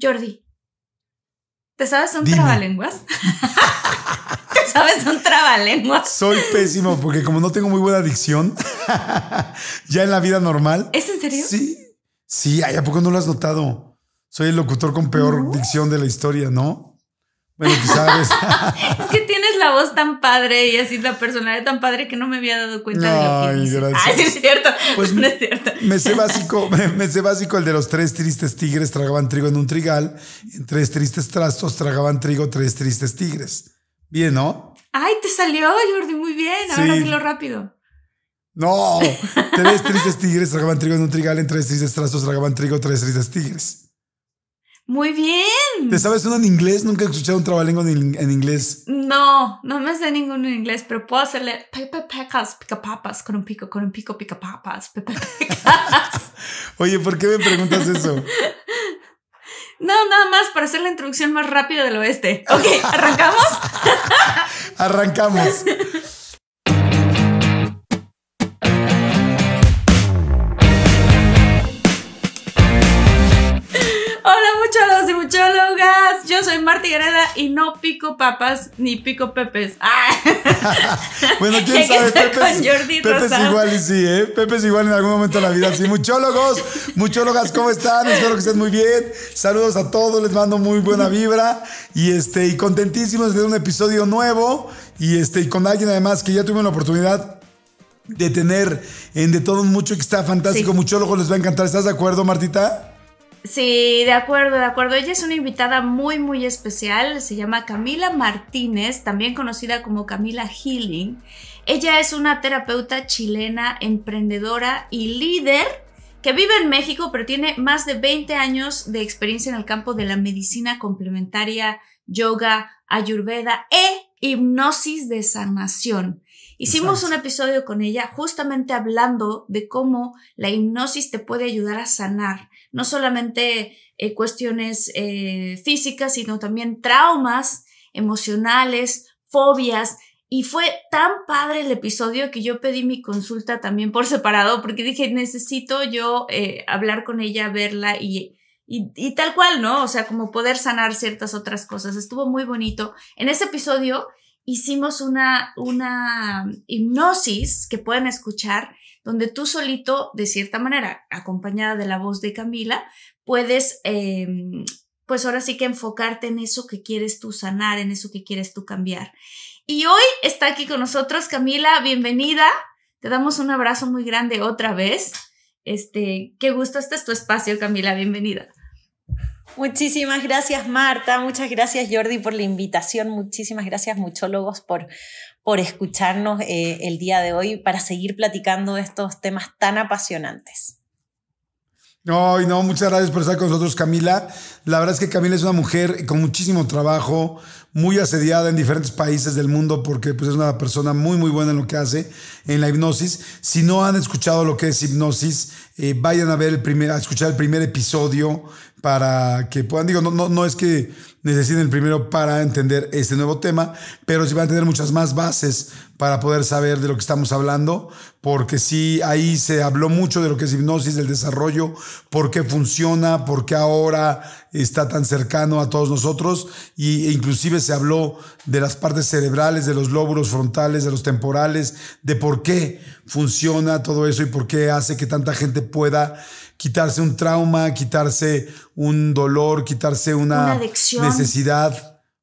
Jordi, ¿te sabes un trabalenguas? ¿Te sabes un trabalenguas? Soy pésimo porque como no tengo muy buena dicción, ya en la vida normal. ¿Es en serio? Sí, sí, ¿a poco no lo has notado? Soy el locutor con peor dicción de la historia, ¿no? Bueno, tú es que tienes la voz tan padre y así la personalidad tan padre que no me había dado cuenta de lo que Gracias. Ay, ah, sí es cierto. Pues es cierto. Me sé básico, me, sé básico el de los tres tristes tigres tragaban trigo en un trigal, en tres tristes trastos tragaban trigo tres tristes tigres. Bien, ¿no? Ay, te salió, Jordi, muy bien. Ahora rápido. No, tres tristes tigres tragaban trigo en un trigal, en tres tristes trastos tragaban trigo tres tristes tigres. Muy bien. ¿Te sabes uno en inglés? Nunca he escuchado un trabalengo en, inglés. No, no me sé ninguno en inglés, pero puedo hacerle pepe pecas, pica con un pico, con un pico, picapapas, papas, pepe pecas. Oye, ¿por qué me preguntas eso? No, nada más para hacer la introducción más rápida del oeste. Ok, ¿arrancamos? Arrancamos. yo soy Marti Gareda y no pico papas ni pico pepes. Ah. bueno, quién sabe, Pepes, es igual y sí, ¿eh? Pepes igual en algún momento de la vida, sí. Muchólogos, muchólogas, ¿cómo están? Espero que estén muy bien. Saludos a todos, les mando muy buena vibra y este y contentísimos de un episodio nuevo y este con alguien además que ya tuve la oportunidad de tener en de todo mucho que está fantástico, Muchólogos, les va a encantar. ¿Estás de acuerdo, Martita? Sí, de acuerdo, de acuerdo. Ella es una invitada muy, muy especial. Se llama Camila Martínez, también conocida como Camila Healing. Ella es una terapeuta chilena, emprendedora y líder que vive en México, pero tiene más de 20 años de experiencia en el campo de la medicina complementaria, yoga, ayurveda e hipnosis de sanación. Hicimos un episodio con ella justamente hablando de cómo la hipnosis te puede ayudar a sanar no solamente eh, cuestiones eh, físicas, sino también traumas emocionales, fobias. Y fue tan padre el episodio que yo pedí mi consulta también por separado, porque dije, necesito yo eh, hablar con ella, verla y, y, tal cual, ¿no? O sea, como poder sanar ciertas otras cosas. Estuvo muy bonito. En ese episodio hicimos una, una hipnosis que pueden escuchar donde tú solito, de cierta manera, acompañada de la voz de Camila, puedes, em, pues ahora sí que enfocarte en eso que quieres tú sanar, en eso que quieres tú cambiar. Y hoy está aquí con nosotros Camila, bienvenida. Te damos un abrazo muy grande otra vez. Este, qué gusto, este es tu espacio, Camila, bienvenida. Muchísimas gracias Marta, muchas gracias Jordi por la invitación, muchísimas gracias muchólogos por, por escucharnos eh, el día de hoy para seguir platicando estos temas tan apasionantes. No, no, muchas gracias por estar con nosotros, Camila. La verdad es que Camila es una mujer con muchísimo trabajo, muy asediada en diferentes países del mundo, porque pues, es una persona muy, muy buena en lo que hace, en la hipnosis. Si no han escuchado lo que es hipnosis, eh, vayan a ver el primer, a escuchar el primer episodio para que puedan, digo, no, no, es que necesiten el primero para entender este nuevo tema, pero sí van a tener muchas más bases para poder saber de lo que estamos hablando, porque sí, ahí se habló mucho de lo que es hipnosis, del desarrollo, por qué funciona, por qué ahora está tan cercano a todos nosotros, y, e inclusive se habló de las partes cerebrales, de los lóbulos frontales, de los temporales, de por qué funciona todo eso y por qué hace que tanta gente pueda quitarse un trauma, quitarse un dolor, quitarse una, necesidad,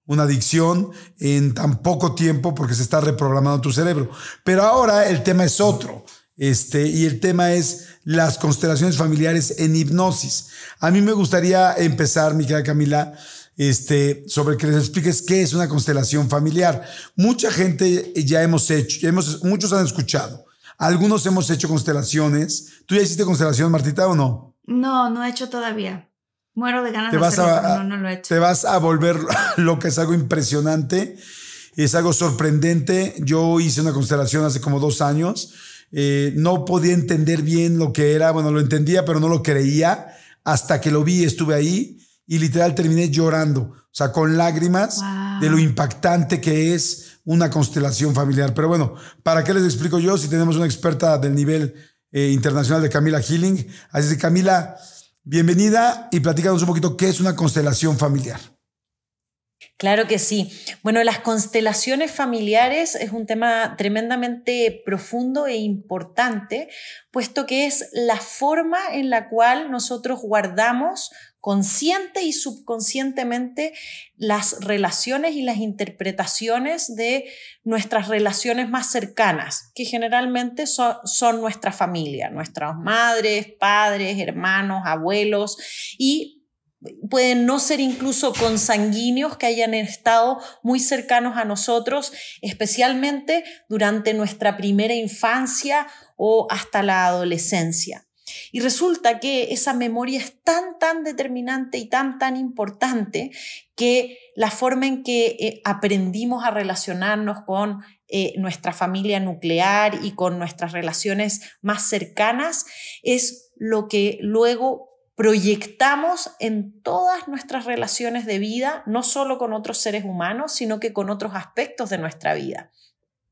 una adicción en tan poco tiempo porque se está reprogramando tu cerebro. Pero ahora el tema es otro. Este, y el tema es las constelaciones familiares en hipnosis. A mí me gustaría empezar, mi querida Camila, este, sobre que les expliques qué es una constelación familiar. Mucha gente ya hemos hecho, hemos, muchos han escuchado, algunos hemos hecho constelaciones, ¿Tú ya hiciste constelación, Martita, o no? No, no he hecho todavía. Muero de ganas te de vas hacerlo, a, no, lo he hecho. Te vas a volver lo que es algo impresionante, es algo sorprendente. Yo hice una constelación hace como dos años. Eh, no podía entender bien lo que era, bueno, lo entendía, pero no lo creía. Hasta que lo vi, estuve ahí y literal terminé llorando, o sea, con lágrimas de lo impactante que es una constelación familiar. Pero bueno, ¿para qué les explico yo si tenemos una experta del nivel eh, internacional de Camila Healing. Así que Camila, bienvenida y platícanos un poquito qué es una constelación familiar. Claro que sí. Bueno, las constelaciones familiares es un tema tremendamente profundo e importante, puesto que es la forma en la cual nosotros guardamos consciente y subconscientemente las relaciones y las interpretaciones de nuestras relaciones más cercanas, que generalmente son, nuestra familia, nuestras madres, padres, hermanos, abuelos y pueden no ser incluso consanguíneos que hayan estado muy cercanos a nosotros, especialmente durante nuestra primera infancia o hasta la adolescencia. Y resulta que esa memoria es tan, tan determinante y tan, tan importante que la forma en que eh, aprendimos a relacionarnos con eh, nuestra familia nuclear y con nuestras relaciones más cercanas es lo que luego proyectamos en todas nuestras relaciones de vida, no solo con otros seres humanos, sino que con otros aspectos de nuestra vida.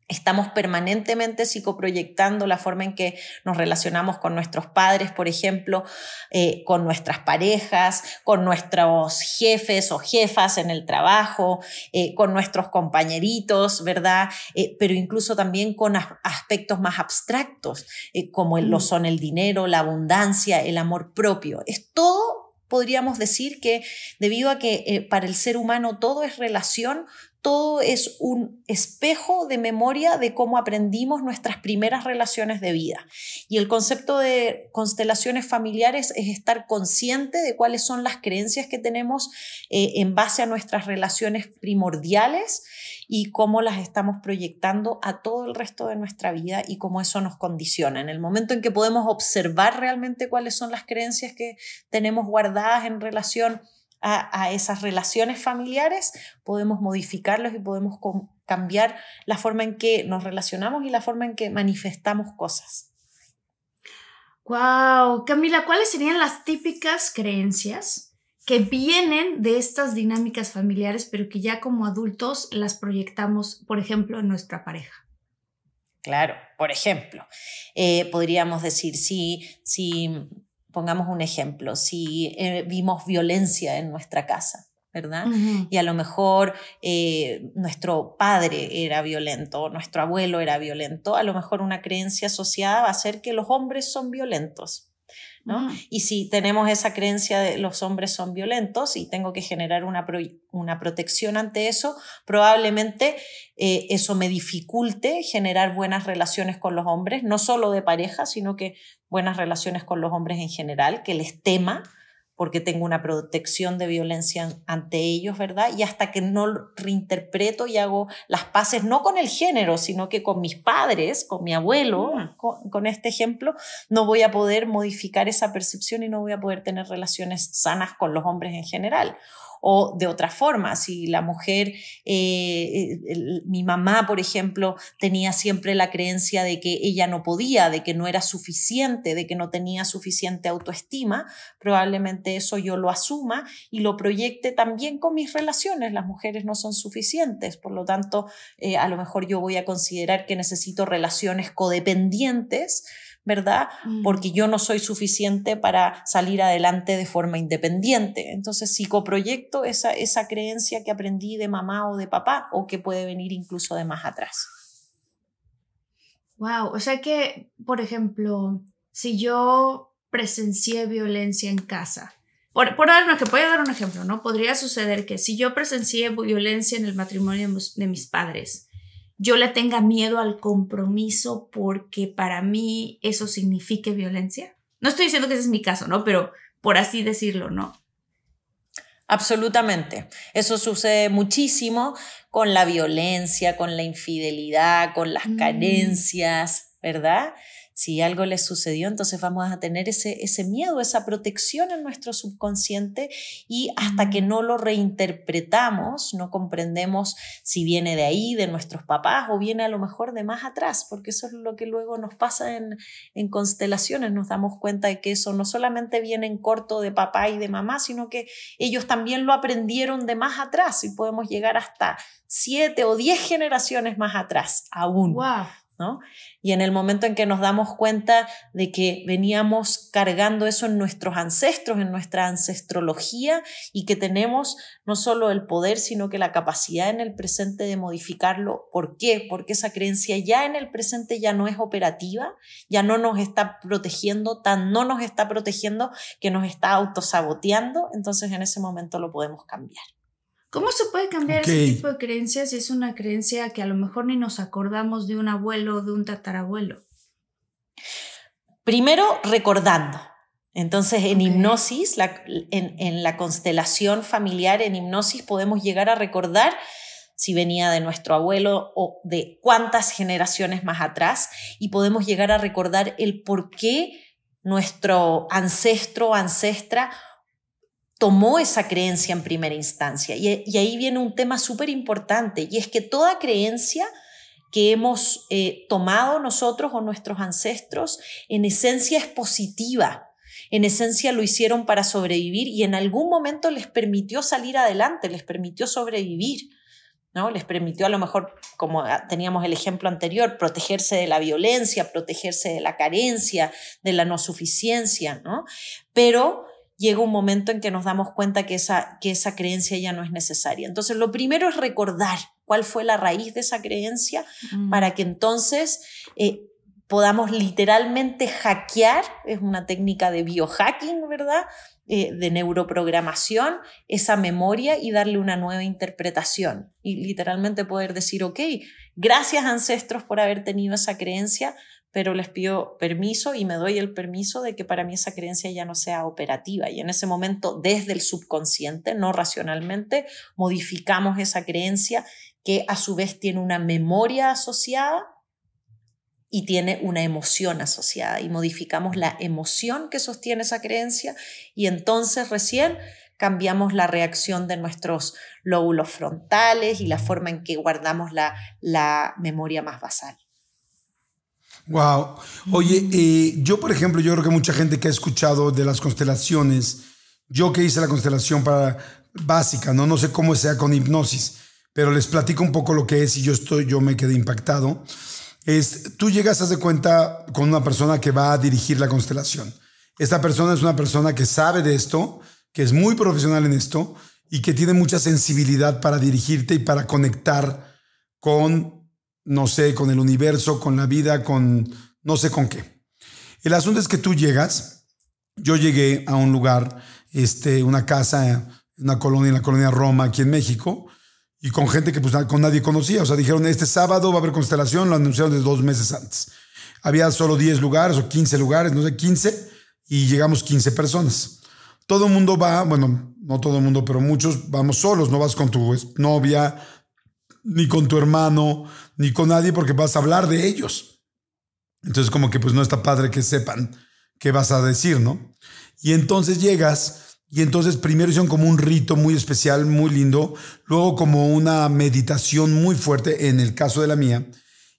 Estamos permanentemente psicoproyectando la forma en que nos relacionamos con nuestros padres, por ejemplo, eh, con nuestras parejas, con nuestros jefes o jefas en el trabajo, eh, con nuestros compañeritos, ¿verdad? Eh, pero incluso también con aspectos más abstractos, como lo mm. son el dinero, la abundancia, el amor propio. Es todo podríamos decir que debido a que para el ser humano todo es relación, todo es un espejo de memoria de cómo aprendimos nuestras primeras relaciones de vida. Y el concepto de constelaciones familiares es estar consciente de cuáles son las creencias que tenemos eh, en base a nuestras relaciones primordiales y cómo las estamos proyectando a todo el resto de nuestra vida y cómo eso nos condiciona. En el momento en que podemos observar realmente cuáles son las creencias que tenemos guardadas en relación a, esas relaciones familiares, podemos modificarlos y podemos cambiar la forma en que nos relacionamos y la forma en que manifestamos cosas. Wow, Camila, ¿cuáles serían las típicas creencias que vienen de estas dinámicas familiares, pero que ya como adultos las proyectamos, por ejemplo, en nuestra pareja? Claro, por ejemplo, eh, podríamos decir, sí, sí, pongamos un ejemplo, si eh, vimos violencia en nuestra casa, ¿verdad? Y a lo mejor eh, nuestro padre era violento, nuestro abuelo era violento, a lo mejor una creencia asociada va a ser que los hombres son violentos. ¿no? Y si tenemos esa creencia de los hombres son violentos y tengo que generar una, una protección ante eso, probablemente eh, eso me dificulte generar buenas relaciones con los hombres, no solo de pareja, sino que buenas relaciones con los hombres en general, que les tema, porque tengo una protección de violencia ante ellos, ¿verdad? Y hasta que no reinterpreto y hago las paces, no con el género, sino que con mis padres, con mi abuelo, mm. con, este ejemplo, no voy a poder modificar esa percepción y no voy a poder tener relaciones sanas con los hombres en general o de otra forma. Si la mujer, eh, eh, mi mamá, por ejemplo, tenía siempre la creencia de que ella no podía, de que no era suficiente, de que no tenía suficiente autoestima, probablemente eso yo lo asuma y lo proyecte también con mis relaciones. Las mujeres no son suficientes, por lo tanto, eh, a lo mejor yo voy a considerar que necesito relaciones codependientes ¿verdad? Mm. Porque yo no soy suficiente para salir adelante de forma independiente. Entonces, psicoproyecto esa, esa creencia que aprendí de mamá o de papá o que puede venir incluso de más atrás. Wow, o sea que, por ejemplo, si yo presencié violencia en casa, por, por dar, que voy dar un ejemplo, ¿no? Podría suceder que si yo presencié violencia en el matrimonio de mis padres, yo le tenga miedo al compromiso porque para mí eso signifique violencia. No estoy diciendo que ese es mi caso, ¿no? Pero por así decirlo, ¿no? Absolutamente. Eso sucede muchísimo con la violencia, con la infidelidad, con las mm. carencias, ¿verdad? si algo les sucedió, entonces vamos a tener ese, ese miedo, esa protección en nuestro subconsciente y hasta que mm. no lo reinterpretamos, no comprendemos si viene de ahí, de nuestros papás o viene a lo mejor de más atrás, porque eso es lo que luego nos pasa en, en constelaciones, nos damos cuenta de que eso no solamente viene en corto de papá y de mamá, sino que ellos también lo aprendieron de más atrás y podemos llegar hasta siete o diez generaciones más atrás aún. Y en el momento en que nos damos cuenta de que veníamos cargando eso en nuestros ancestros, en nuestra ancestrología, y que tenemos no solo el poder, sino que la capacidad en el presente de modificarlo. ¿Por qué? Porque esa creencia ya en el presente ya no es operativa, ya no nos está protegiendo, tan no nos está protegiendo que nos está autosaboteando, entonces en ese momento lo podemos cambiar. ¿Cómo se puede cambiar ese tipo de creencias si es una creencia que a lo mejor ni nos acordamos de un abuelo o de un tatarabuelo? Primero, recordando. Entonces, en hipnosis, en, en, la constelación familiar, en hipnosis podemos llegar a recordar si venía de nuestro abuelo o de cuántas generaciones más atrás, y podemos llegar a recordar el por qué nuestro ancestro o ancestra tomó esa creencia en primera instancia. Y, ahí viene un tema súper importante, y es que toda creencia que hemos eh, tomado nosotros o nuestros ancestros, en esencia es positiva. En esencia lo hicieron para sobrevivir y en algún momento les permitió salir adelante, les permitió sobrevivir. ¿no? Les permitió a lo mejor, como ah, teníamos el ejemplo anterior, protegerse de la violencia, protegerse de la carencia, de la no suficiencia, ¿no? Pero llega un momento en que nos damos cuenta que esa, que esa creencia ya no es necesaria. Entonces, lo primero es recordar cuál fue la raíz de esa creencia mm. para que entonces eh, podamos literalmente hackear, es una técnica de biohacking, ¿verdad? Eh, de neuroprogramación, esa memoria y darle una nueva interpretación. Y literalmente poder decir, ok, gracias ancestros por haber tenido esa creencia, pero les pido permiso y me doy el permiso de que para mí esa creencia ya no sea operativa. Y en ese momento, desde el subconsciente, no racionalmente, modificamos esa creencia que a su vez tiene una memoria asociada y tiene una emoción asociada. Y modificamos la emoción que sostiene esa creencia y entonces recién cambiamos la reacción de nuestros lóbulos frontales y la forma en que guardamos la, la memoria más basal. Wow. Oye, eh, yo por ejemplo, yo creo que mucha gente que ha escuchado de las constelaciones, yo que hice la constelación para básica, no, no sé cómo sea con hipnosis, pero les platico un poco lo que es y yo estoy, yo me quedé impactado. Es, tú llegas, a de cuenta, con una persona que va a dirigir la constelación. Esta persona es una persona que sabe de esto, que es muy profesional en esto y que tiene mucha sensibilidad para dirigirte y para conectar con no sé, con el universo, con la vida, con no sé con qué. El asunto es que tú llegas, yo llegué a un lugar, este, una casa, una colonia, en la colonia Roma, aquí en México, y con gente que pues, con nadie conocía. O sea, dijeron, este sábado va a haber constelación, lo anunciaron de dos meses antes. Había solo 10 lugares o 15 lugares, no sé, 15, y llegamos 15 personas. Todo el mundo va, bueno, no todo el mundo, pero muchos vamos solos, no vas con tu novia, ni con tu hermano, ni con nadie porque vas a hablar de ellos. Entonces como que pues no está padre que sepan qué vas a decir, ¿no? Y entonces llegas y entonces primero hicieron como un rito muy especial, muy lindo, luego como una meditación muy fuerte en el caso de la mía,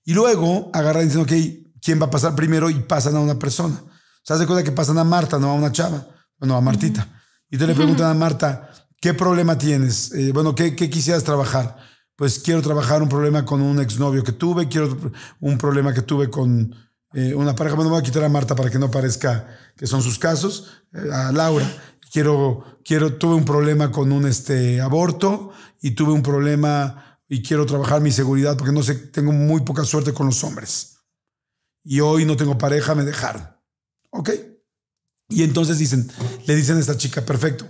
y luego agarran diciendo dicen, ok, ¿quién va a pasar primero? Y pasan a una persona. ¿Se hace cuenta que pasan a Marta, no a una chava, bueno, a Martita. Y te le preguntan a Marta, ¿qué problema tienes? Eh, bueno, ¿qué, ¿qué quisieras trabajar? pues quiero trabajar un problema con un exnovio que tuve, quiero un problema que tuve con eh, una pareja. Bueno, voy a quitar a Marta para que no parezca que son sus casos, eh, a Laura. Quiero, quiero, tuve un problema con un este, aborto y tuve un problema y quiero trabajar mi seguridad porque no sé, tengo muy poca suerte con los hombres. Y hoy no tengo pareja, me dejaron. ¿Ok? Y entonces dicen, le dicen a esta chica, perfecto,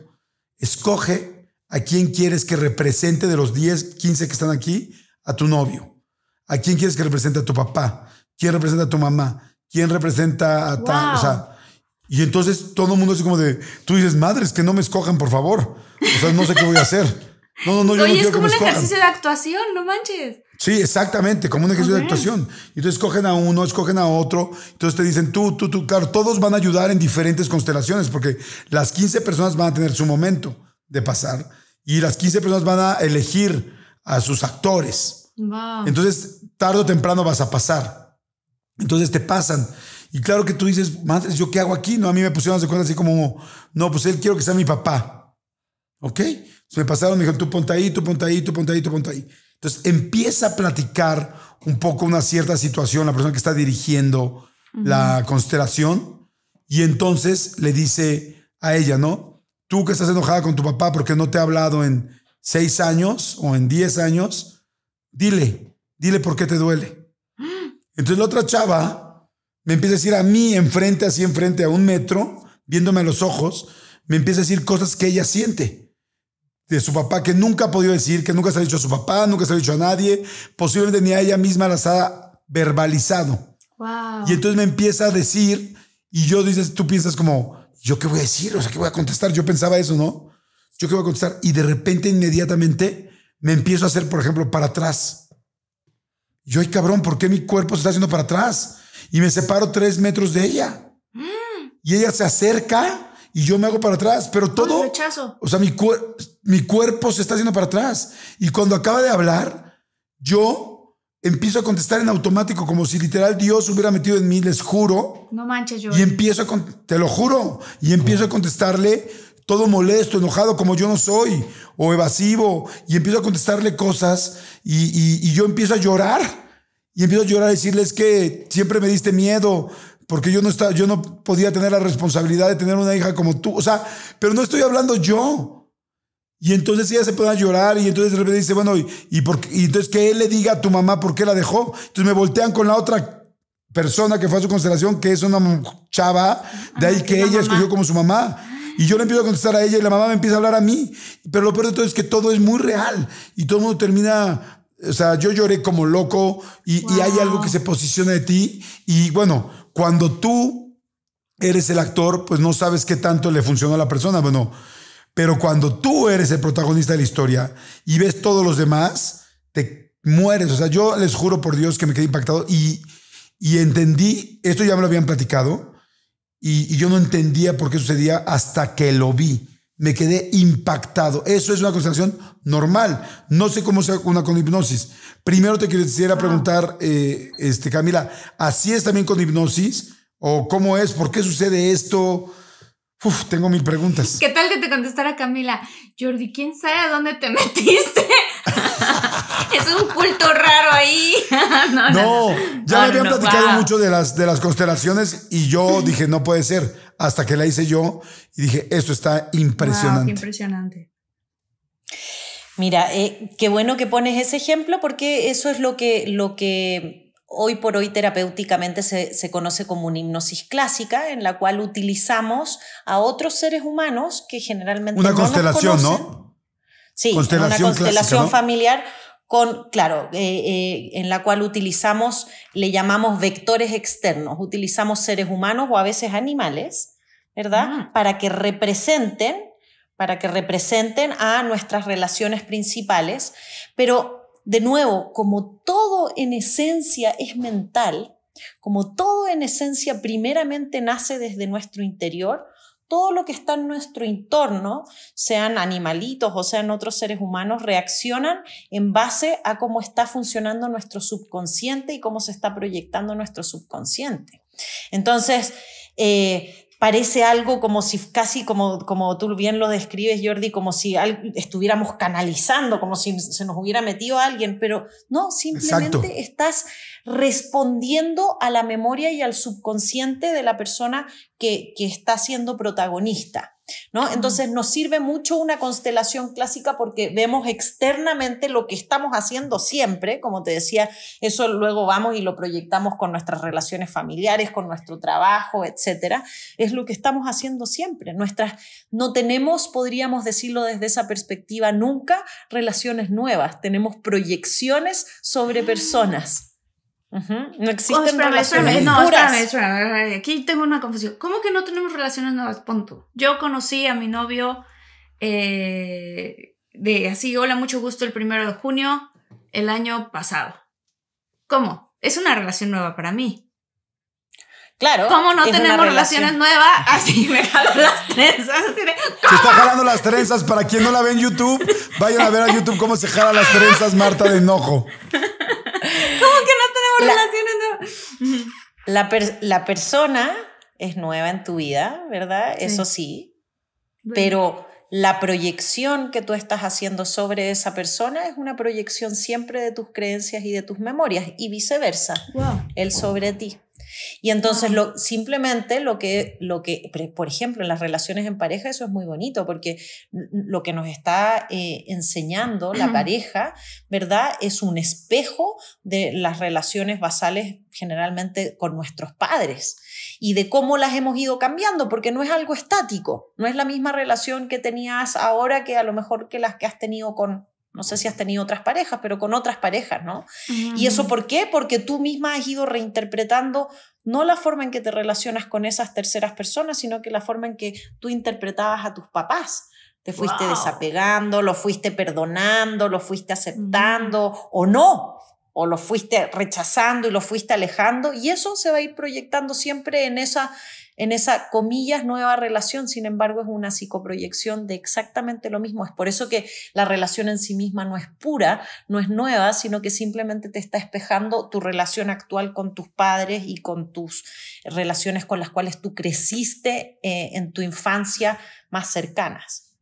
escoge ¿A quién quieres que represente de los 10, 15 que están aquí? A tu novio. ¿A quién quieres que represente a tu papá? ¿Quién representa a tu mamá? ¿Quién representa a o sea, y entonces todo el mundo es como de, tú dices, madres, que no me escojan, por favor. O sea, no sé qué voy a hacer. No, no, no, yo no es como un ejercicio de actuación, no manches. Sí, exactamente, como un ejercicio de actuación. Y Entonces escogen a uno, escogen a otro, entonces te dicen tú, tú, tú, claro, todos van a ayudar en diferentes constelaciones porque las 15 personas van a tener su momento de pasar y las 15 personas van a elegir a sus actores. Entonces, tarde o temprano vas a pasar. Entonces te pasan. Y claro que tú dices, madre, ¿yo qué hago aquí? No, a mí me pusieron de cuenta así como, no, pues él quiero que sea mi papá. ¿Ok? me pasaron, me dijeron, tú ponte ahí, tú ponte ahí, tú ponte ahí, tú ponte ahí. Entonces empieza a platicar un poco una cierta situación, la persona que está dirigiendo la constelación, y entonces le dice a ella, ¿no? tú que estás enojada con tu papá porque no te ha hablado en seis años o en diez años, dile, dile por qué te duele. Entonces la otra chava me empieza a decir a mí, enfrente, así enfrente, a un metro, viéndome a los ojos, me empieza a decir cosas que ella siente de su papá, que nunca ha podido decir, que nunca se ha dicho a su papá, nunca se ha dicho a nadie, posiblemente ni a ella misma las ha verbalizado. Y entonces me empieza a decir, y yo dices, tú piensas como, ¿yo qué voy a decir? O sea, ¿qué voy a contestar? Yo pensaba eso, ¿no? ¿Yo qué voy a contestar? Y de repente, inmediatamente, me empiezo a hacer, por ejemplo, para atrás. Yo, ay, cabrón, ¿por qué mi cuerpo se está haciendo para atrás? Y me separo tres metros de ella. Mm. Y ella se acerca y yo me hago para atrás, pero todo... Rechazo. O sea, mi, mi cuerpo se está haciendo para atrás. Y cuando acaba de hablar, yo empiezo a contestar en automático, como si literal Dios hubiera metido en mí, les juro. No manches, yo. Y empiezo a, te lo juro, y empiezo a contestarle todo molesto, enojado, como yo no soy, o evasivo, y empiezo a contestarle cosas, y, y, y yo empiezo a llorar, y empiezo a llorar a decirles que siempre me diste miedo, porque yo no, estaba, yo no podía tener la responsabilidad de tener una hija como tú, o sea, pero no estoy hablando yo, y entonces ella se pone a llorar y entonces de repente dice, bueno, y, y, entonces que él le diga a tu mamá por qué la dejó. Entonces me voltean con la otra persona que fue a su constelación, que es una chava, de ahí que ella escogió como su mamá. Y yo le empiezo a contestar a ella y la mamá me empieza a hablar a mí. Pero lo peor de todo es que todo es muy real y todo el mundo termina... O sea, yo lloré como loco y, y hay algo que se posiciona de ti. Y bueno, cuando tú eres el actor, pues no sabes qué tanto le funcionó a la persona. Bueno, pero cuando tú eres el protagonista de la historia y ves todos los demás, te mueres. O sea, yo les juro por Dios que me quedé impactado y, y entendí, esto ya me lo habían platicado, y, yo no entendía por qué sucedía hasta que lo vi me quedé impactado. Eso es una constelación normal. No sé cómo sea una con hipnosis. Primero te quisiera preguntar, eh, este, Camila, ¿así es también con hipnosis? ¿O cómo es? ¿Por qué sucede esto? Uf, tengo mil preguntas. ¿Qué tal que te contestara Camila? Jordi, ¿quién sabe dónde te metiste? es un culto raro ahí. no, ya me habían platicado mucho de las, de las constelaciones y yo dije, no puede ser, hasta que la hice yo y dije, esto está impresionante. impresionante. Mira, eh, qué bueno que pones ese ejemplo porque eso es lo que, lo que hoy por hoy terapéuticamente se, conoce como una hipnosis clásica, en la cual utilizamos a otros seres humanos que generalmente... Una constelación, ¿no? Sí, una constelación familiar con, claro, eh, eh, en la cual utilizamos, le llamamos vectores externos, utilizamos seres humanos o a veces animales, ¿verdad? Mm. Para que representen para que representen a nuestras relaciones principales, pero de nuevo, como todo en esencia es mental, como todo en esencia primeramente nace desde nuestro interior, todo lo que está en nuestro entorno, sean animalitos o sean otros seres humanos, reaccionan en base a cómo está funcionando nuestro subconsciente y cómo se está proyectando nuestro subconsciente. Entonces, eh, parece algo como si casi como, como tú bien lo describes, Jordi, como si estuviéramos canalizando, como si se nos hubiera metido alguien, pero no, simplemente estás respondiendo a la memoria y al subconsciente de la persona que, está siendo protagonista. ¿No? Entonces nos sirve mucho una constelación clásica porque vemos externamente lo que estamos haciendo siempre, como te decía, eso luego vamos y lo proyectamos con nuestras relaciones familiares, con nuestro trabajo, etc. es lo que estamos haciendo siempre. Nuestras no tenemos, podríamos decirlo desde esa perspectiva, nunca relaciones nuevas, tenemos proyecciones sobre ah. personas. No oh, existen relaciones no, Aquí tengo una confusión. ¿Cómo que no tenemos relaciones nuevas? Punto. Yo conocí a mi novio eh, de así, hola, mucho gusto, el primero de junio el año pasado. ¿Cómo? Es una relación nueva para mí. Claro. ¿Cómo no tenemos relaciones nuevas? Así me jalo las trenzas. Se está jalando las trenzas. Para quien no la ve en YouTube, vayan a ver a YouTube cómo se jala las trenzas Marta de enojo. ¿Cómo que no la, persona es nueva en tu vida, ¿verdad? Eso sí. Pero la proyección que tú estás haciendo sobre esa persona es una proyección siempre de tus creencias y de tus memorias y viceversa, el él sobre ti. Y entonces lo, simplemente lo que, lo que, por ejemplo, en las relaciones en pareja eso es muy bonito porque lo que nos está eh, enseñando la pareja, ¿verdad? Es un espejo de las relaciones basales generalmente con nuestros padres y de cómo las hemos ido cambiando, porque no es algo estático, no es la misma relación que tenías ahora que a lo mejor que las que has tenido con, no sé si has tenido otras parejas, pero con otras parejas, ¿no? ¿Y eso por qué? Porque tú misma has ido reinterpretando no la forma en que te relacionas con esas terceras personas, sino que la forma en que tú interpretabas a tus papás. Te fuiste desapegando, lo fuiste perdonando, lo fuiste aceptando o no o lo fuiste rechazando y lo fuiste alejando y eso se va a ir proyectando siempre en esa en esa comillas nueva relación, sin embargo es una psicoproyección de exactamente lo mismo. Es por eso que la relación en sí misma no es pura, no es nueva, sino que simplemente te está espejando tu relación actual con tus padres y con tus relaciones con las cuales tú creciste eh, en tu infancia más cercanas.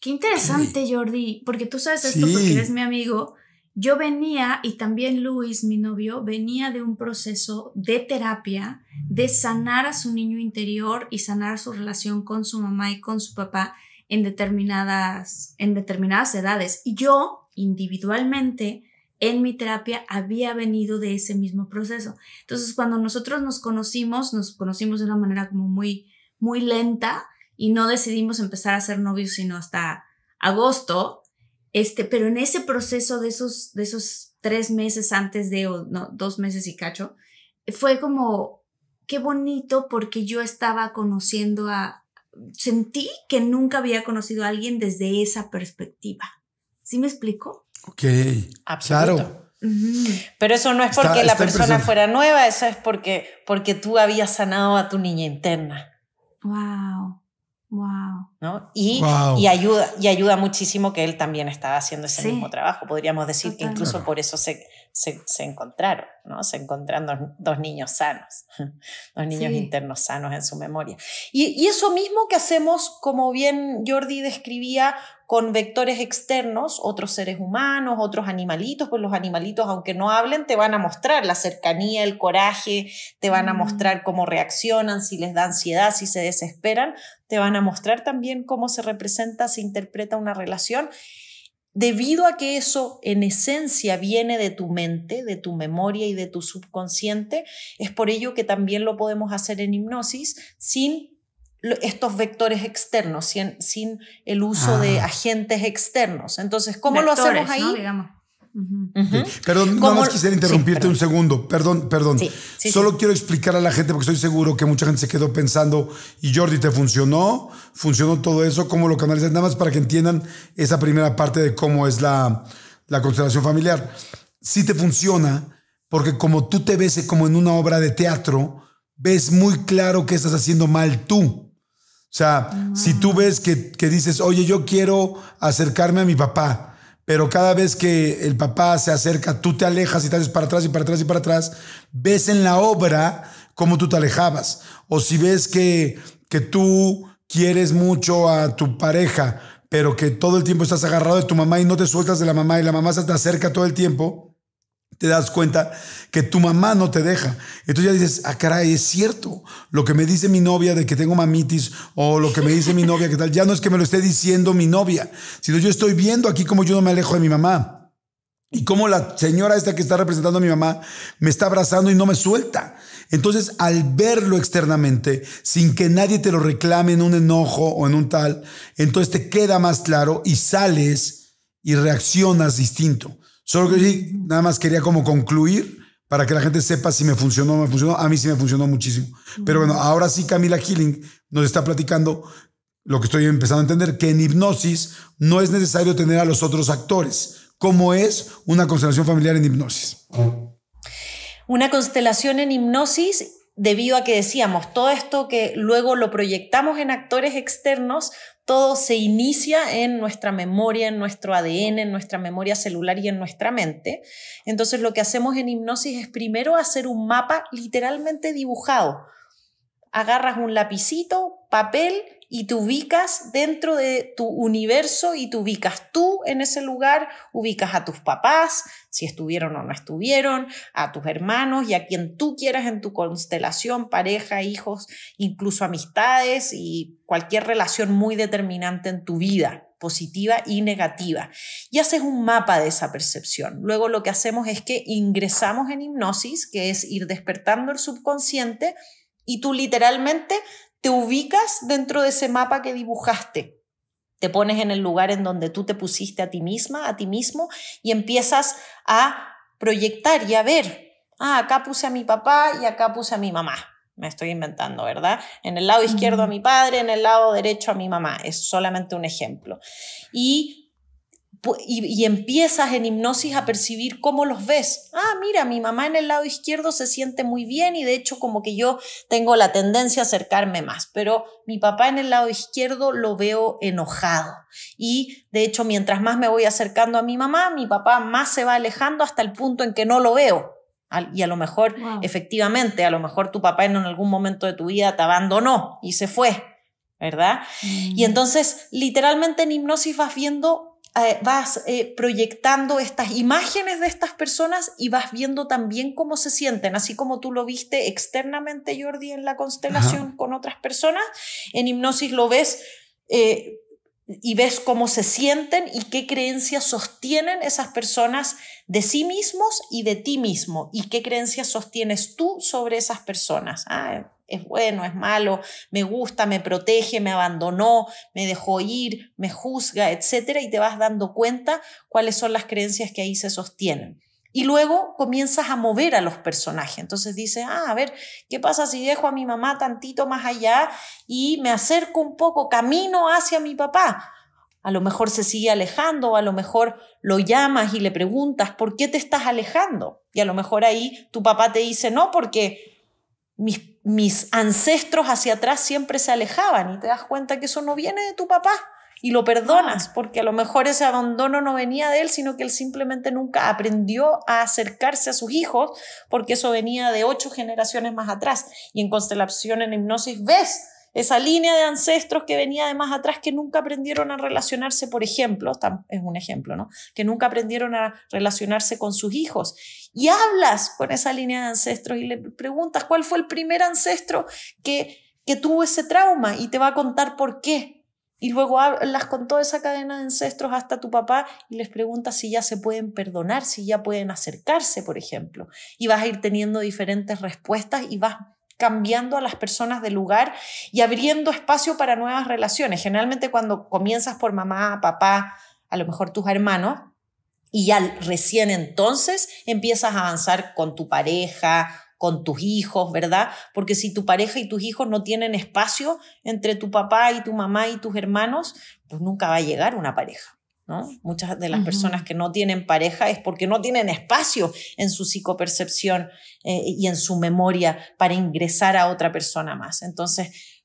Qué interesante, Jordi, porque tú sabes esto porque eres mi amigo. Yo venía, y también Luis, mi novio, venía de un proceso de terapia, de sanar a su niño interior y sanar su relación con su mamá y con su papá en determinadas, en determinadas edades. Y yo, individualmente, en mi terapia había venido de ese mismo proceso. Entonces, cuando nosotros nos conocimos, nos conocimos de una manera como muy, muy lenta y no decidimos empezar a ser novios sino hasta agosto, este, pero en ese proceso de esos, de esos tres meses antes de, o dos meses y cacho, fue como, qué bonito porque yo estaba conociendo a, sentí que nunca había conocido a alguien desde esa perspectiva. ¿Sí me explico? Ok, claro. Pero eso no es porque la persona, fuera nueva, eso es porque, porque tú habías sanado a tu niña interna. Wow. Wow. ¿no? Y, ayuda, y ayuda muchísimo que él también está haciendo ese mismo trabajo. Podríamos decir que incluso por eso se, se, encontraron, ¿no? Se encontraron dos, niños sanos, dos niños internos sanos en su memoria. Y, y eso mismo que hacemos, como bien Jordi describía, con vectores externos, otros seres humanos, otros animalitos, pues los animalitos, aunque no hablen, te van a mostrar la cercanía, el coraje, te van a mm. mostrar cómo reaccionan, si les da ansiedad, si se desesperan, te van a mostrar también cómo se representa, se interpreta una relación debido a que eso en esencia viene de tu mente, de tu memoria y de tu subconsciente, es por ello que también lo podemos hacer en hipnosis sin estos vectores externos, sin, el uso de ah. agentes externos. Entonces, ¿cómo lo hacemos ahí? Perdón, nada más quisiera interrumpirte un segundo. Perdón, perdón. Solo quiero explicar a la gente, porque estoy seguro que mucha gente se quedó pensando, y Jordi, ¿te funcionó? ¿Funcionó todo eso? ¿Cómo lo canalizas? Nada más para que entiendan esa primera parte de cómo es la, la constelación familiar. Si te funciona, porque como tú te ves como en una obra de teatro, ves muy claro que estás haciendo mal tú. O sea, si tú ah. ves que, que dices, oye, yo quiero acercarme a mi papá, pero cada vez que el papá se acerca, tú te alejas y te haces para atrás y para atrás y para atrás, ves en la obra cómo tú te alejabas. O si ves que, tú quieres mucho a tu pareja, pero que todo el tiempo estás agarrado de tu mamá y no te sueltas de la mamá y la mamá se te acerca todo el tiempo, te das cuenta que tu mamá no te deja. Entonces ya dices, ah, caray, es cierto. Lo que me dice mi novia de que tengo mamitis o lo que me dice mi novia que tal, ya no es que me lo esté diciendo mi novia, sino yo estoy viendo aquí como yo no me alejo de mi mamá. Y cómo la señora esta que está representando a mi mamá me está abrazando y no me suelta. Entonces, al verlo externamente, sin que nadie te lo reclame en un enojo o en un tal, entonces te queda más claro y sales y reaccionas distinto. Solo que sí, nada más quería como concluir para que la gente sepa si me funcionó o no me funcionó. A mí sí me funcionó muchísimo. Pero bueno, ahora sí Camila Healing nos está platicando lo que estoy empezando a entender, que en hipnosis no es necesario tener a los otros actores. ¿Cómo es una constelación familiar en hipnosis? Una constelación en hipnosis debido a que decíamos, todo esto que luego lo proyectamos en actores externos, todo se inicia en nuestra memoria, en nuestro ADN, en nuestra memoria celular y en nuestra mente. Entonces lo que hacemos en hipnosis es primero hacer un mapa literalmente dibujado. Agarras un lapicito, papel y te ubicas dentro de tu universo y te ubicas tú en ese lugar, ubicas a tus papás, si estuvieron o no estuvieron, a tus hermanos y a quien tú quieras en tu constelación, pareja, hijos, incluso amistades y cualquier relación muy determinante en tu vida positiva y negativa. Y haces un mapa de esa percepción. Luego lo que hacemos es que ingresamos en hipnosis, que es ir despertando el subconsciente, y tú literalmente te ubicas dentro de ese mapa que dibujaste. Te pones en el lugar en donde tú te pusiste a ti misma, a ti mismo, y empiezas a proyectar y a ver, ah, acá puse a mi papá y acá puse a mi mamá. Me estoy inventando, ¿verdad? En el lado izquierdo a mi padre, en el lado derecho a mi mamá. Es solamente un ejemplo. Y y, empiezas en hipnosis a percibir cómo los ves. Ah, mira, mi mamá en el lado izquierdo se siente muy bien y de hecho como que yo tengo la tendencia a acercarme más, pero mi papá en el lado izquierdo lo veo enojado. Y de hecho mientras más me voy acercando a mi mamá, mi papá más se va alejando hasta el punto en que no lo veo. Y a lo mejor, efectivamente, a lo mejor tu papá en algún momento de tu vida te abandonó y se fue, ¿verdad? Mm. Y entonces, literalmente en hipnosis vas viendo eh, vas eh, proyectando estas imágenes de estas personas y vas viendo también cómo se sienten, así como tú lo viste externamente, Jordi, en la constelación con otras personas, en hipnosis lo ves. Eh, y ves cómo se sienten y qué creencias sostienen esas personas de sí mismos y de ti mismo y qué creencias sostienes tú sobre esas personas. Ah, es bueno, es malo, me gusta, me protege, me abandonó, me dejó ir, me juzga, etcétera, y te vas dando cuenta cuáles son las creencias que ahí se sostienen. Y luego comienzas a mover a los personajes. Entonces dices, ah, a ver, ¿qué pasa si dejo a mi mamá tantito más allá y me acerco un poco, camino hacia mi papá? A lo mejor se sigue alejando, a lo mejor lo llamas y le preguntas, ¿por qué te estás alejando? Y a lo mejor ahí tu papá te dice, no, porque mis, ancestros hacia atrás siempre se alejaban y te das cuenta que eso no viene de tu papá y lo perdonas, ah. porque a lo mejor ese abandono no venía de él, sino que él simplemente nunca aprendió a acercarse a sus hijos, porque eso venía de ocho generaciones más atrás. Y en constelación, en hipnosis, ves esa línea de ancestros que venía de más atrás que nunca aprendieron a relacionarse, por ejemplo, es un ejemplo, ¿no? Que nunca aprendieron a relacionarse con sus hijos. Y hablas con esa línea de ancestros y le preguntas cuál fue el primer ancestro que, que tuvo ese trauma y te va a contar por qué. Y luego las contó esa cadena de ancestros hasta tu papá y les preguntas si ya se pueden perdonar, si ya pueden acercarse, por ejemplo. Y vas a ir teniendo diferentes respuestas y vas cambiando a las personas de lugar y abriendo espacio para nuevas relaciones. Generalmente cuando comienzas por mamá, papá, a lo mejor tus hermanos, y ya recién entonces empiezas a avanzar con tu pareja, con tus hijos, ¿verdad? Porque si tu pareja y tus hijos no tienen espacio entre tu papá y tu mamá y tus hermanos, pues nunca va a llegar una pareja. Muchas de las personas que no tienen pareja es porque no tienen espacio en su psicopercepción eh, y en su memoria para ingresar a otra persona más. Entonces,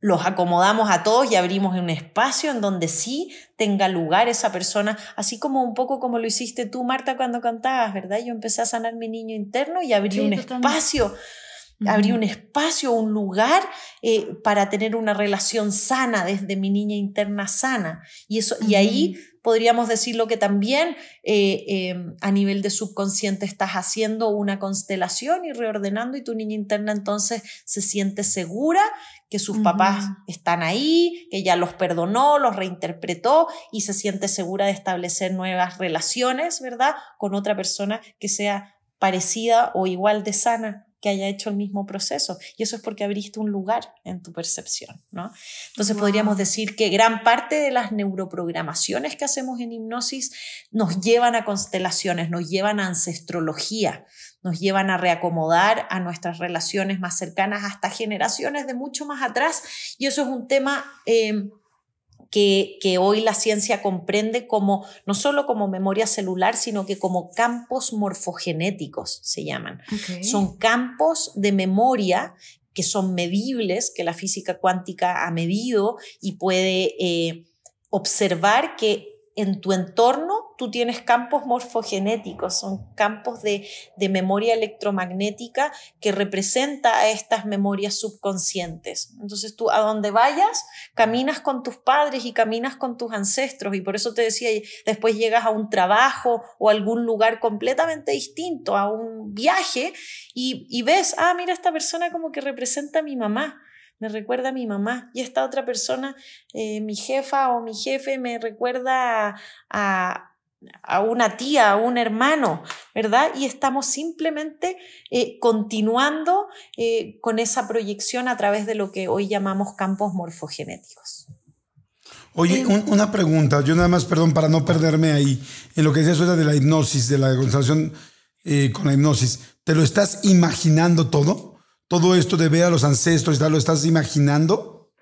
los acomodamos a todos y abrimos un espacio en donde sí tenga lugar esa persona, así como un poco como lo hiciste tú, Marta, cuando cantabas, ¿verdad? Yo empecé a sanar mi niño interno y abrí un espacio abrí un espacio, un lugar eh, para tener una relación sana desde mi niña interna sana. Y, eso, y ahí podríamos decir lo que también eh, em, a nivel de subconsciente estás haciendo una constelación y reordenando y tu niña interna entonces se siente segura que sus papás están ahí, que ya los perdonó, los reinterpretó y se siente segura de establecer nuevas relaciones, ¿verdad? Con otra persona que sea parecida o igual de sana que haya hecho el mismo proceso. Y eso es porque abriste un lugar en tu percepción, ¿no? Entonces podríamos decir que gran parte de las neuroprogramaciones que hacemos en hipnosis nos llevan a constelaciones, nos llevan a ancestrología, nos llevan a reacomodar a nuestras relaciones más cercanas hasta generaciones de mucho más atrás. Y eso es un tema... Eh, que, hoy la ciencia comprende como, no solo como memoria celular, sino que como campos morfogenéticos se llaman. Son campos de memoria que son medibles, que la física cuántica ha medido y puede eh, observar que en tu entorno tú tienes campos morfogenéticos, son campos de, memoria electromagnética que representa a estas memorias subconscientes. Entonces tú a donde vayas, caminas con tus padres y caminas con tus ancestros y por eso te decía, después llegas a un trabajo o algún lugar completamente distinto, a un viaje y, y ves, ah, mira, esta persona como que representa a mi mamá me recuerda a mi mamá y esta otra persona, eh, mi jefa o mi jefe, me recuerda a, una tía, a un hermano, ¿verdad? Y estamos simplemente eh, continuando eh, con esa proyección a través de lo que hoy llamamos campos morfogenéticos. Oye, una pregunta, yo nada más, perdón, para no perderme ahí, en lo que decías de la hipnosis, de la concentración con la hipnosis, ¿te lo estás imaginando todo? todo esto de ver a los ancestros, ¿lo estás imaginando?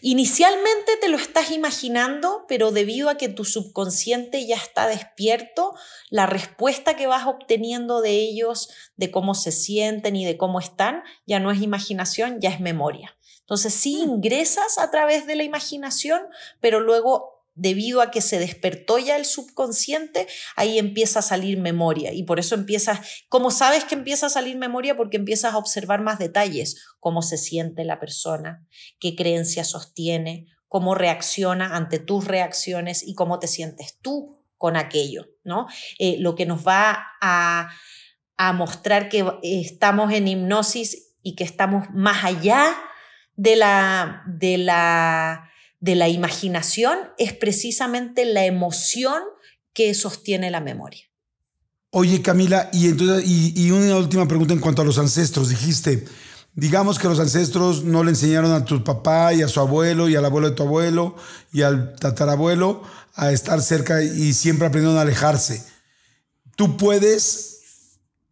Inicialmente te lo estás imaginando, pero debido a que tu subconsciente ya está despierto, la respuesta que vas obteniendo de ellos, de cómo se sienten y de cómo están, ya no es imaginación, ya es memoria. Entonces sí mm. ingresas a través de la imaginación, pero luego debido a que se despertó ya el subconsciente, ahí empieza a salir memoria. Y por eso empiezas, como sabes que empieza a salir memoria, porque empiezas a observar más detalles, cómo se siente la persona, qué creencias sostiene, cómo reacciona ante tus reacciones y cómo te sientes tú con aquello, ¿no? Eh, lo que nos va a, a mostrar que estamos en hipnosis y que estamos más allá de la, de la de la imaginación es precisamente la emoción que sostiene la memoria. Oye, Camila, y, entonces, y, una última pregunta en cuanto a los ancestros. Dijiste, digamos que los ancestros no le enseñaron a tu papá y a su abuelo y al abuelo de tu abuelo y al tatarabuelo a estar cerca y siempre aprendieron a alejarse. Tú puedes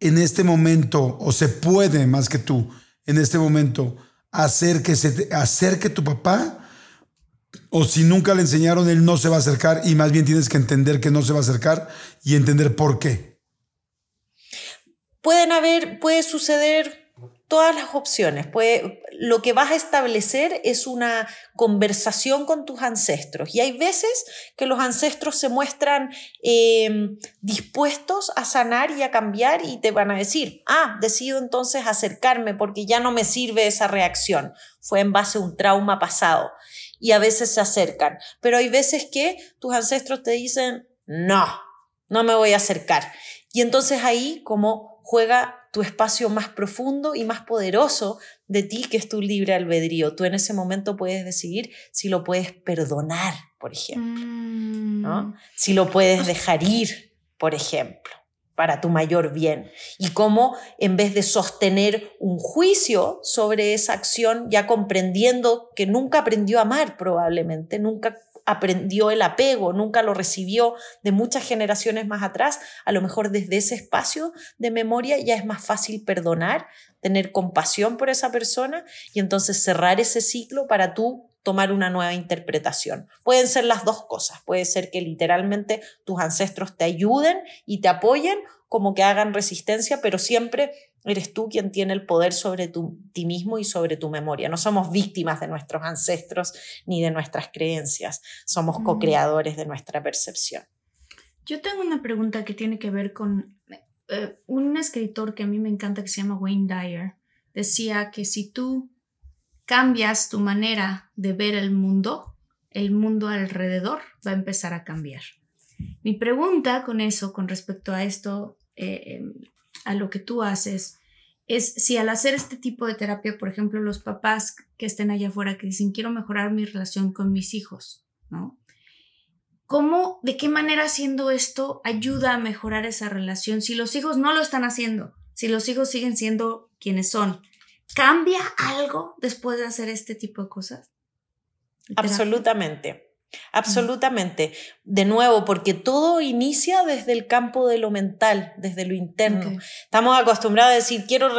en este momento, o se puede más que tú, en este momento, hacer que, se hacer tu papá o si nunca le enseñaron, él no se va a acercar y más bien tienes que entender que no se va a acercar y entender por qué. Pueden haber, puede suceder todas las opciones. Puede, lo que vas a establecer es una conversación con tus ancestros y hay veces que los ancestros se muestran eh, dispuestos a sanar y a cambiar y te van a decir, ah, decido entonces acercarme porque ya no me sirve esa reacción. Fue en base a un trauma pasado y a veces se acercan. Pero hay veces que tus ancestros te dicen, no, no me voy a acercar. Y entonces ahí como juega tu espacio más profundo y más poderoso de ti, que es tu libre albedrío. Tú en ese momento puedes decidir si lo puedes perdonar, por ejemplo, mm. si lo puedes pues dejar ir, por ejemplo para tu mayor bien y cómo en vez de sostener un juicio sobre esa acción, ya comprendiendo que nunca aprendió a amar probablemente, nunca aprendió el apego, nunca lo recibió de muchas generaciones más atrás, a lo mejor desde ese espacio de memoria ya es más fácil perdonar, tener compasión por esa persona y entonces cerrar ese ciclo para tú tomar una nueva interpretación. Pueden ser las dos cosas. Puede ser que literalmente tus ancestros te ayuden y te apoyen, como que hagan resistencia, pero siempre eres tú quien tiene el poder sobre tu, ti mismo y sobre tu memoria. No somos víctimas de nuestros ancestros ni de nuestras creencias. Somos mm. co-creadores de nuestra percepción. Yo tengo una pregunta que tiene que ver con eh, un escritor que a mí me encanta que se llama Wayne Dyer. Decía que si tú cambias tu manera de ver el mundo, el mundo alrededor va a empezar a cambiar. Mi pregunta con eso, con respecto a esto, eh, eh, a lo que tú haces, es si al hacer este tipo de terapia, por ejemplo, los papás que estén allá afuera que dicen, quiero mejorar mi relación con mis hijos, ¿no? ¿Cómo, de qué manera haciendo esto ayuda a mejorar esa relación si los hijos no lo están haciendo, si los hijos siguen siendo quienes son, ¿Cambia algo después de hacer este tipo de cosas? absolutamente, absolutamente. De nuevo, porque todo inicia desde el campo de lo mental, desde lo interno. Estamos acostumbrados a decir, quiero,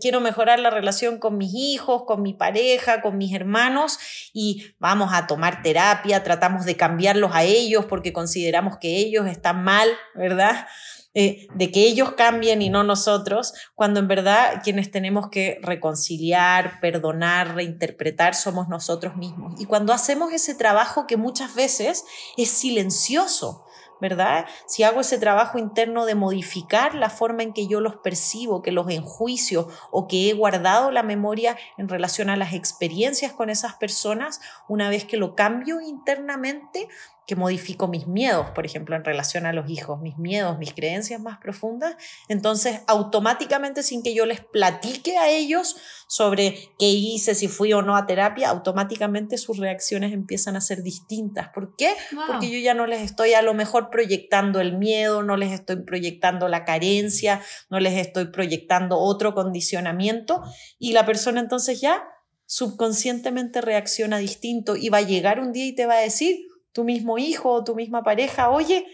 quiero mejorar la relación con mis hijos, con mi pareja, con mis hermanos, y vamos a tomar terapia, tratamos de cambiarlos a ellos porque consideramos que ellos están mal, ¿verdad? Eh, de que ellos cambien y no nosotros, cuando en verdad quienes tenemos que reconciliar, perdonar, reinterpretar somos nosotros mismos. Y cuando hacemos ese trabajo que muchas veces es silencioso, ¿verdad? Si hago ese trabajo interno de modificar la forma en que yo los percibo, que los enjuicio o que he guardado la memoria en relación a las experiencias con esas personas, una vez que lo cambio internamente, que modifico mis miedos, por ejemplo, en relación a los hijos, mis miedos, mis creencias más profundas, entonces automáticamente sin que yo les platique a ellos, sobre qué hice, si fui o no a terapia, automáticamente sus reacciones empiezan a ser distintas. ¿Por qué? Porque yo ya no les estoy a lo mejor proyectando el miedo, no les estoy proyectando la carencia, no les estoy proyectando otro condicionamiento y la persona entonces ya subconscientemente reacciona distinto y va a llegar un día y te va a decir, tu mismo hijo o tu misma pareja, oye,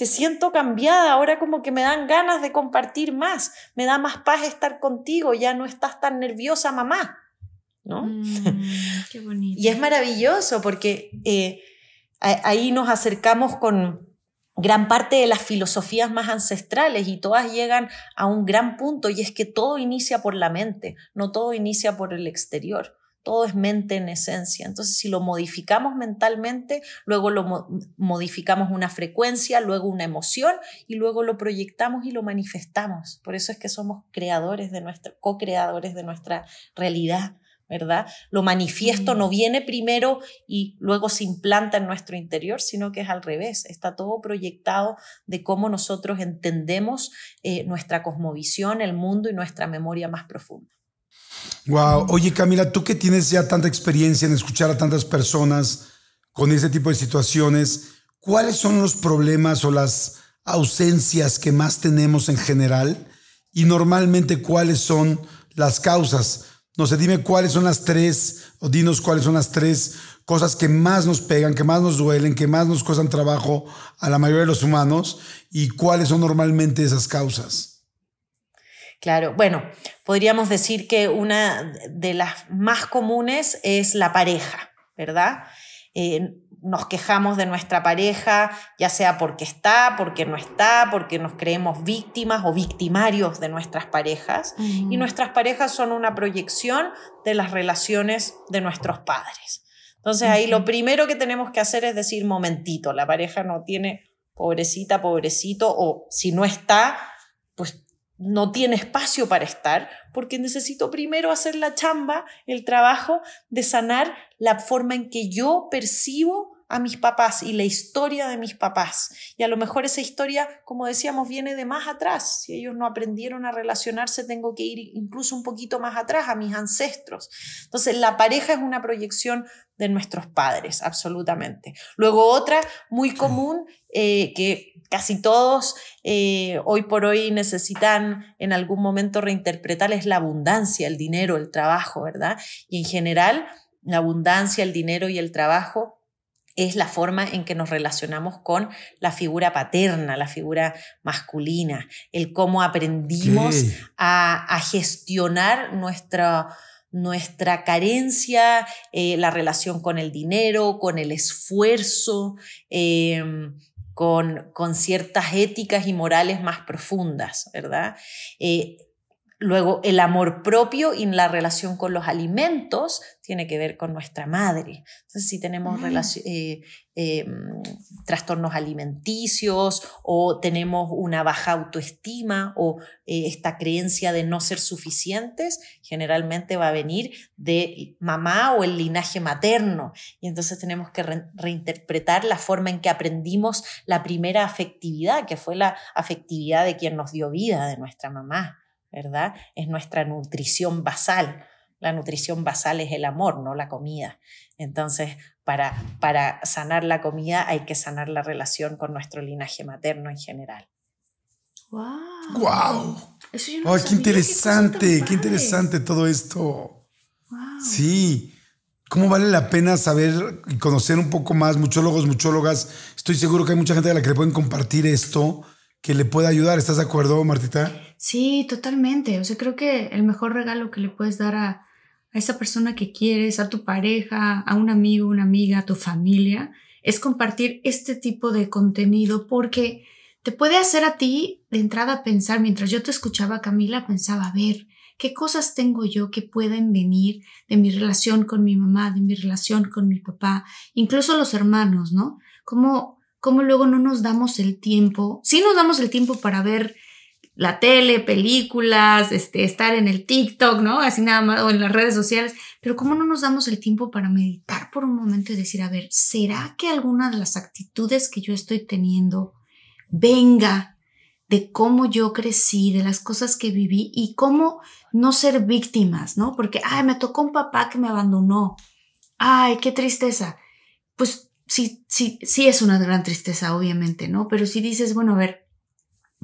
te siento cambiada, ahora como que me dan ganas de compartir más, me da más paz estar contigo, ya no estás tan nerviosa, mamá. ¿No? Mm, y es maravilloso porque eh, ahí nos acercamos con gran parte de las filosofías más ancestrales y todas llegan a un gran punto y es que todo inicia por la mente, no todo inicia por el exterior. Todo es mente en esencia. Entonces, si lo modificamos mentalmente, luego lo modificamos una frecuencia, luego una emoción y luego lo proyectamos y lo manifestamos. Por eso es que somos creadores de nuestra, co-creadores de nuestra realidad. ¿verdad? Lo manifiesto no mm. viene primero y luego se implanta en nuestro interior, sino que es al revés. Está todo proyectado de cómo nosotros entendemos eh, nuestra cosmovisión, el mundo y nuestra memoria más profunda. Wow. Oye, Camila, tú que tienes ya tanta experiencia en escuchar a tantas personas con este tipo de situaciones, ¿cuáles son los problemas o las ausencias que más tenemos en general? Y normalmente, ¿cuáles son las causas? No sé, dime cuáles son las tres, o dinos cuáles son las tres cosas que más nos pegan, que más nos duelen, que más nos cuestan trabajo a la mayoría de los humanos y cuáles son normalmente esas causas. Claro, bueno, podríamos decir que una de las más comunes es la pareja, ¿verdad? Eh, nos quejamos de nuestra pareja, ya sea porque está, porque no está, porque nos creemos víctimas o victimarios de nuestras parejas. Y nuestras parejas son una proyección de las relaciones de nuestros padres. Entonces ahí lo primero que tenemos que hacer es decir, momentito, la pareja no tiene pobrecita, pobrecito, o si no está, no tiene espacio para estar, porque necesito primero hacer la chamba, el trabajo de sanar la forma en que yo percibo a mis papás y la historia de mis papás. Y a lo mejor esa historia, como decíamos, viene de más atrás. Si ellos no aprendieron a relacionarse, tengo que ir incluso un poquito más atrás, a mis ancestros. Entonces, la pareja es una proyección de nuestros padres, absolutamente. Luego otra muy común, eh, que casi todos eh, hoy por hoy necesitan en algún momento reinterpretar, es la abundancia, el dinero, el trabajo, ¿verdad? Y en general, la abundancia, el dinero y el trabajo es la forma en que nos relacionamos con la figura paterna, la figura masculina, el cómo aprendimos a, gestionar nuestra, nuestra carencia, eh, la relación con el dinero, con el esfuerzo, em, con, con, ciertas éticas y morales más profundas, ¿verdad? Eh, Luego, el amor propio y la relación con los alimentos tiene que ver con nuestra madre. Entonces, si tenemos ah. eh, eh, trastornos alimenticios o tenemos una baja autoestima o eh, esta creencia de no ser suficientes, generalmente va a venir de mamá o el linaje materno. Y entonces tenemos que reinterpretar la forma en que aprendimos la primera afectividad, que fue la afectividad de quien nos dio vida, de nuestra mamá. ¿verdad? Es nuestra nutrición basal. La nutrición basal es el amor, no la comida. Entonces, para, para sanar la comida hay que sanar la relación con nuestro linaje materno en general. ¡Wow! ¡Wow! ¡Qué interesante! Qué, interesante todo esto! Sí. ¿Cómo vale la pena saber y conocer un poco más, muchólogos, muchólogas? Estoy seguro que hay mucha gente a la que le pueden compartir esto, que le pueda ayudar. ¿Estás de acuerdo, Martita? Sí, totalmente. O sea, creo que el mejor regalo que le puedes dar a, esa persona que quieres, a tu pareja, a un amigo, una amiga, a tu familia, es compartir este tipo de contenido porque te puede hacer a ti de entrada pensar, mientras yo te escuchaba, Camila, pensaba, a ver, ¿qué cosas tengo yo que pueden venir de mi relación con mi mamá, de mi relación con mi papá, incluso los hermanos, ¿no? ¿Cómo, cómo luego no nos damos el tiempo? Sí nos damos el tiempo para ver la tele, películas, este, estar en el TikTok, ¿no? Así nada más, o en las redes sociales. Pero ¿cómo no nos damos el tiempo para meditar por un momento y decir, a ver, ¿será que alguna de las actitudes que yo estoy teniendo venga de cómo yo crecí, de las cosas que viví y cómo no ser víctimas, ¿no? Porque, ay, me tocó un papá que me abandonó. Ay, qué tristeza. Pues sí, sí, sí es una gran tristeza, obviamente, ¿no? Pero si dices, bueno, a ver,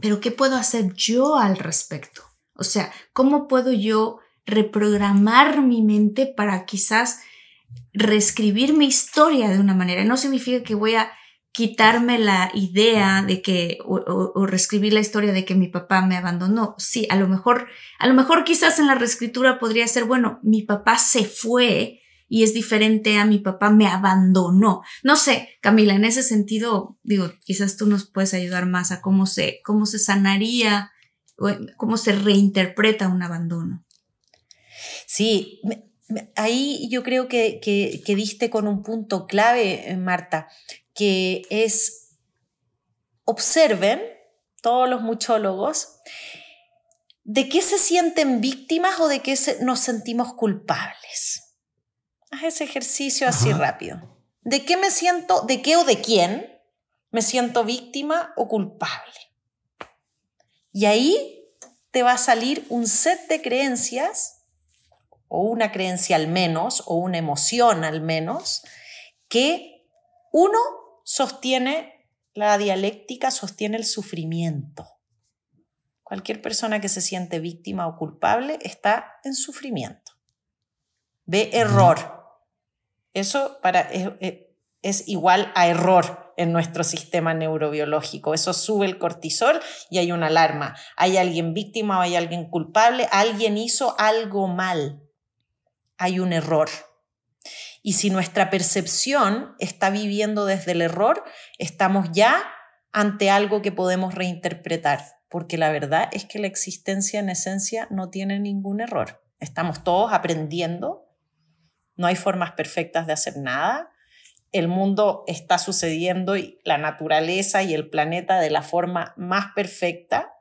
pero ¿qué puedo hacer yo al respecto? O sea, ¿cómo puedo yo reprogramar mi mente para quizás reescribir mi historia de una manera? No significa que voy a quitarme la idea de que o, reescribir la historia de que mi papá me abandonó. Sí, a lo mejor, a lo mejor quizás en la reescritura podría ser, bueno, mi papá se fue y es diferente a mi papá, me abandonó. No sé, Camila, en ese sentido, digo, quizás tú nos puedes ayudar más a cómo se, cómo se sanaría, cómo se reinterpreta un abandono. Sí, ahí yo creo que, que, que diste con un punto clave, eh, Marta, que es observen todos los muchólogos de qué se sienten víctimas o de qué nos sentimos culpables ese ejercicio así rápido. ¿De qué me siento, de qué o de quién me siento víctima o culpable? Y ahí te va a salir un set de creencias, o una creencia al menos, o una emoción al menos, que uno sostiene la dialéctica, sostiene el sufrimiento. Cualquier persona que se siente víctima o culpable está en sufrimiento, ve error eso para, es, eh, es igual a error en nuestro sistema neurobiológico. Eso sube el cortisol y hay una alarma. Hay alguien víctima o hay alguien culpable, alguien hizo algo mal. Hay un error. Y si nuestra percepción está viviendo desde el error, estamos ya ante algo que podemos reinterpretar, porque la verdad es que la existencia en esencia no tiene ningún error. Estamos todos aprendiendo no hay formas perfectas de hacer nada. El mundo está sucediendo y la naturaleza y el planeta de la forma más perfecta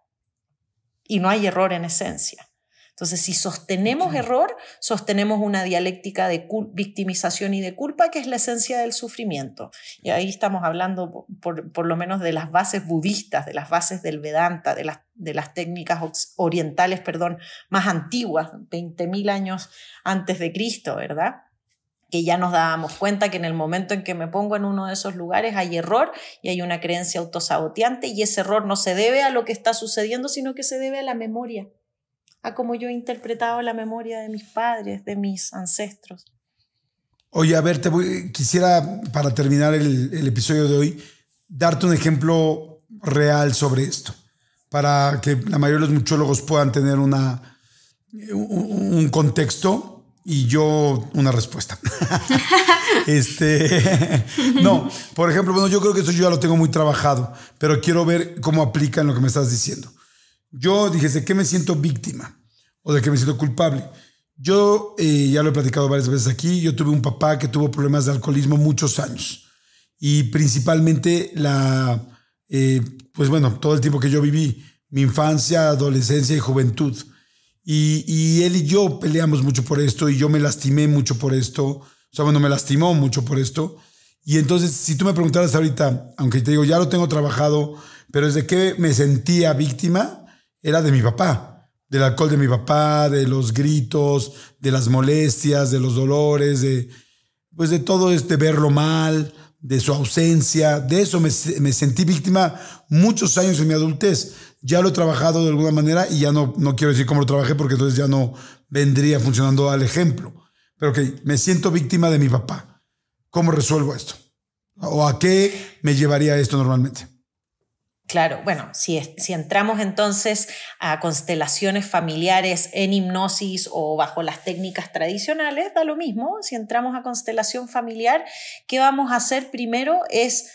y no hay error en esencia. Entonces, si sostenemos error, sostenemos una dialéctica de victimización y de culpa, que es la esencia del sufrimiento. Y ahí estamos hablando, por, lo menos, de las bases budistas, de las bases del Vedanta, de las, técnicas orientales, perdón, más antiguas, 20.000 años antes de Cristo, ¿verdad? que ya nos dábamos cuenta que en el momento en que me pongo en uno de esos lugares hay error y hay una creencia autosaboteante y ese error no se debe a lo que está sucediendo, sino que se debe a la memoria, a cómo yo he interpretado la memoria de mis padres, de mis ancestros. Oye, a ver, te voy, quisiera para terminar el, episodio de hoy darte un ejemplo real sobre esto, para que la mayoría de los muchólogos puedan tener una, un, un contexto y yo una respuesta. este, no, por ejemplo, bueno, yo creo que eso yo ya lo tengo muy trabajado, pero quiero ver cómo aplica en lo que me estás diciendo. Yo dije, ¿de qué me siento víctima? ¿O de qué me siento culpable? Yo eh, ya lo he platicado varias veces aquí, yo tuve un papá que tuvo problemas de alcoholismo muchos años y principalmente la, eh, pues bueno, todo el tiempo que yo viví, mi infancia, adolescencia y juventud y, él y yo peleamos mucho por esto y yo me lastimé mucho por esto. O sea, bueno, me lastimó mucho por esto. Y entonces, si tú me preguntaras ahorita, aunque te digo, ya lo tengo trabajado, pero desde que me sentía víctima, era de mi papá, del alcohol de mi papá, de los gritos, de las molestias, de los dolores, de, pues de todo este verlo mal, de su ausencia, de eso me, me sentí víctima muchos años en mi adultez ya lo he trabajado de alguna manera y ya no, no quiero decir cómo lo trabajé porque entonces ya no vendría funcionando al ejemplo. Pero ok, me siento víctima de mi papá. ¿Cómo resuelvo esto? ¿O a qué me llevaría esto normalmente? Claro, bueno, si, si, entramos entonces a constelaciones familiares en hipnosis o bajo las técnicas tradicionales, da lo mismo. Si entramos a constelación familiar, ¿qué vamos a hacer primero? Es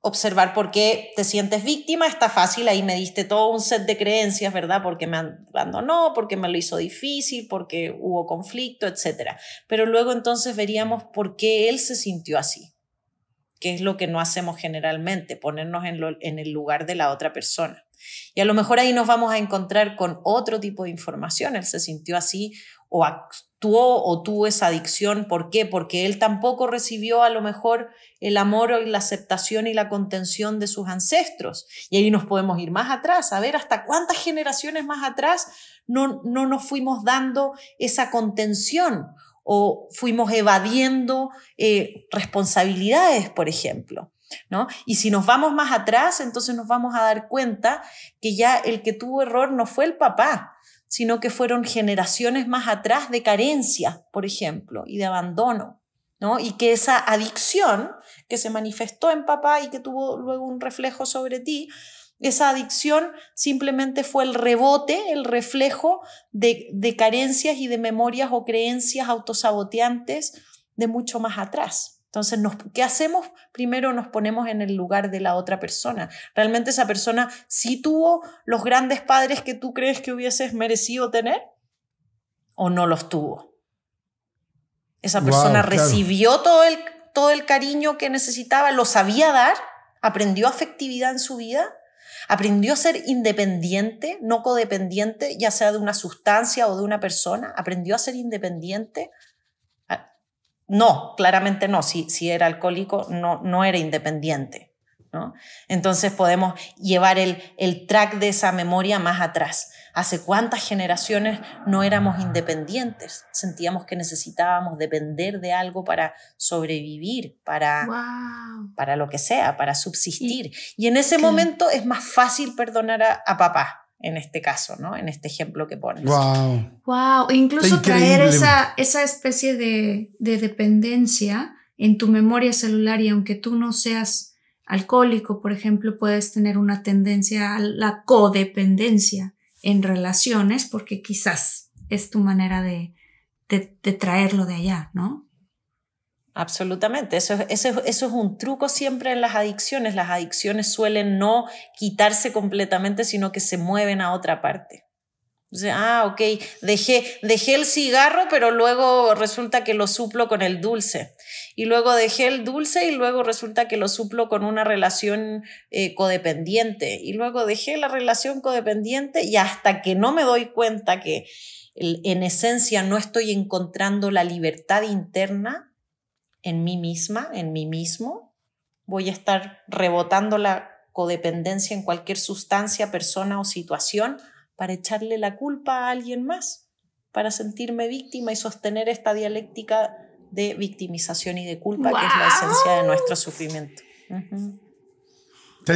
observar por qué te sientes víctima, está fácil, ahí me diste todo un set de creencias, ¿verdad? Porque me abandonó, porque me lo hizo difícil, porque hubo conflicto, etc. Pero luego entonces veríamos por qué él se sintió así, que es lo que no hacemos generalmente, ponernos en, en el lugar de la otra persona. Y a lo mejor ahí nos vamos a encontrar con otro tipo de información, él se sintió así o actuó o tuvo esa adicción. ¿Por qué? Porque él tampoco recibió a lo mejor el amor y la aceptación y la contención de sus ancestros. Y ahí nos podemos ir más atrás, a ver hasta cuántas generaciones más atrás no, no nos fuimos dando esa contención o fuimos evadiendo eh, responsabilidades, por ejemplo. ¿No? Y si nos vamos más atrás, entonces nos vamos a dar cuenta que ya el que tuvo error no fue el papá, sino que fueron generaciones más atrás de carencia, por ejemplo, y de abandono, ¿no? Y que esa adicción que se manifestó en papá y que tuvo luego un reflejo sobre ti, esa adicción simplemente fue el rebote, el reflejo de carencias y de memorias o creencias autosaboteantes de mucho más atrás. Entonces, ¿qué hacemos? Primero nos ponemos en el lugar de la otra persona. ¿Realmente esa persona sí tuvo los grandes padres que tú crees que hubieses merecido tener o no los tuvo? Esa persona recibió todo el, todo el cariño que necesitaba, lo sabía dar, aprendió afectividad en su vida, aprendió a ser independiente, no codependiente, ya sea de una sustancia o de una persona, aprendió a ser independiente, no, claramente no. Si, si era alcohólico, no, no era independiente. ¿no? Entonces podemos llevar el, el track de esa memoria más atrás. Hace cuántas generaciones no éramos independientes, sentíamos que necesitábamos depender de algo para sobrevivir, para, para lo que sea, para subsistir. Y, en ese momento es más fácil perdonar a papá, en este caso, ¿no? En este ejemplo que pones. Wow. Wow. E incluso traer esa, esa especie de, de, dependencia en tu memoria celular y aunque tú no seas alcohólico, por ejemplo, puedes tener una tendencia a la codependencia en relaciones porque quizás es tu manera de, de traerlo de allá, ¿no? Absolutamente, eso es, eso, un truco siempre en las adicciones. Las adicciones suelen no quitarse completamente, sino que se mueven a otra parte. O ah, ok, dejé, dejé el cigarro, pero luego resulta que lo suplo con el dulce. Y luego dejé el dulce y luego resulta que lo suplo con una relación eh, codependiente. Y luego dejé la relación codependiente y hasta que no me doy cuenta que en esencia no estoy encontrando la libertad interna, en mí misma, en mí mismo. Voy a estar rebotando la codependencia en cualquier sustancia, persona o situación para echarle la culpa a alguien más, para sentirme víctima y sostener esta dialéctica de victimización y de culpa, que es la esencia de nuestro sufrimiento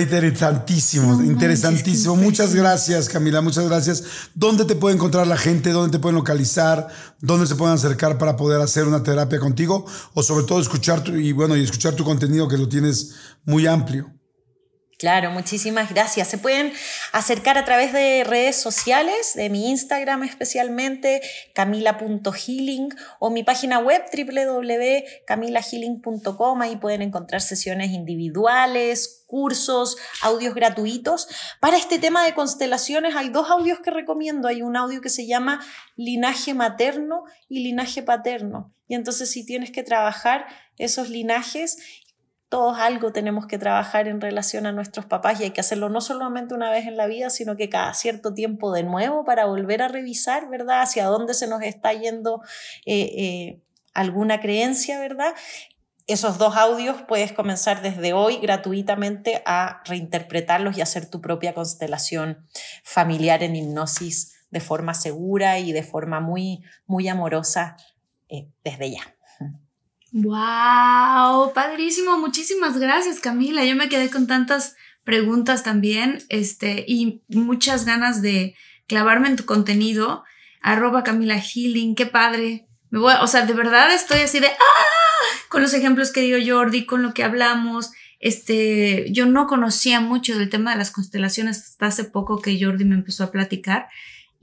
interesantísimo, interesantísimo. muchas gracias, Camila, muchas gracias. ¿Dónde te puede encontrar la gente? ¿Dónde te pueden localizar? ¿Dónde se pueden acercar para poder hacer una terapia contigo? O sobre todo escuchar tu, y bueno, y escuchar tu contenido que lo tienes muy amplio. Claro, muchísimas gracias. Se pueden acercar a través de redes sociales, de mi Instagram especialmente, camila.healing o mi página web www.camilahealing.com. Ahí pueden encontrar sesiones individuales, cursos, audios gratuitos. Para este tema de constelaciones hay dos audios que recomiendo. Hay un audio que se llama linaje materno y linaje paterno. Y entonces si tienes que trabajar esos linajes todos algo tenemos que trabajar en relación a nuestros papás y hay que hacerlo no solamente una vez en la vida, sino que cada cierto tiempo de nuevo para volver a revisar, ¿verdad? Hacia dónde se nos está yendo eh, eh, alguna creencia, ¿verdad? Esos dos audios puedes comenzar desde hoy gratuitamente a reinterpretarlos y hacer tu propia constelación familiar en hipnosis de forma segura y de forma muy, muy amorosa eh, desde ya. ¡Wow! Padrísimo, muchísimas gracias Camila. Yo me quedé con tantas preguntas también este, y muchas ganas de clavarme en tu contenido. Arroba Camila Healing, qué padre. Me voy o sea, de verdad estoy así de ¡ah! con los ejemplos que dio Jordi, con lo que hablamos. Este, yo no conocía mucho del tema de las constelaciones hasta hace poco que Jordi me empezó a platicar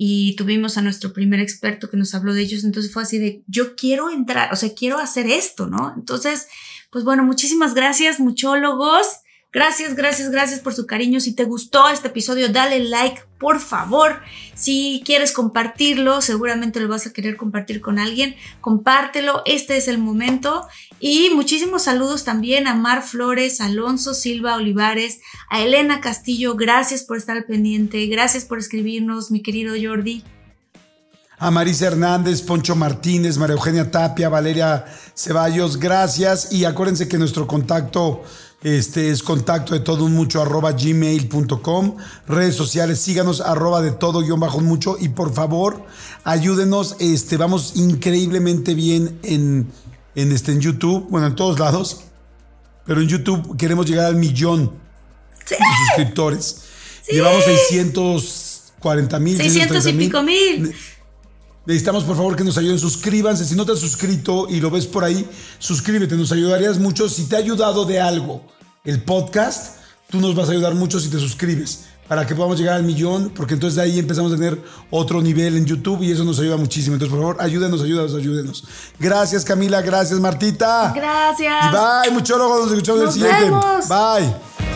y tuvimos a nuestro primer experto que nos habló de ellos, entonces fue así de, yo quiero entrar, o sea, quiero hacer esto, ¿no? Entonces, pues bueno, muchísimas gracias, muchólogos. Gracias, gracias, gracias por su cariño. Si te gustó este episodio, dale like, por favor. Si quieres compartirlo, seguramente lo vas a querer compartir con alguien. Compártelo, este es el momento. Y muchísimos saludos también a Mar Flores, Alonso Silva Olivares, a Elena Castillo. Gracias por estar al pendiente. Gracias por escribirnos, mi querido Jordi a Marisa Hernández, Poncho Martínez, María Eugenia Tapia, Valeria Ceballos, gracias y acuérdense que nuestro contacto este es contacto de todo un mucho arroba gmail.com. Redes sociales, síganos arroba de todo guión bajo mucho. Y por favor, ayúdenos. Este, vamos increíblemente bien en, en, este, en YouTube, bueno, en todos lados. Pero en YouTube queremos llegar al millón de suscriptores. Llevamos 640 mil. 600 y pico mil. Necesitamos por favor que nos ayuden, suscríbanse. Si no te has suscrito y lo ves por ahí, suscríbete, nos ayudarías mucho. Si te ha ayudado de algo el podcast, tú nos vas a ayudar mucho si te suscribes para que podamos llegar al millón, porque entonces de ahí empezamos a tener otro nivel en YouTube y eso nos ayuda muchísimo. Entonces, por favor, ayúdenos, ayúdenos, ayúdenos. Gracias, Camila, gracias, Martita. Gracias. Bye. bye, muchólogos, nos escuchamos en el siguiente. Vemos. Bye.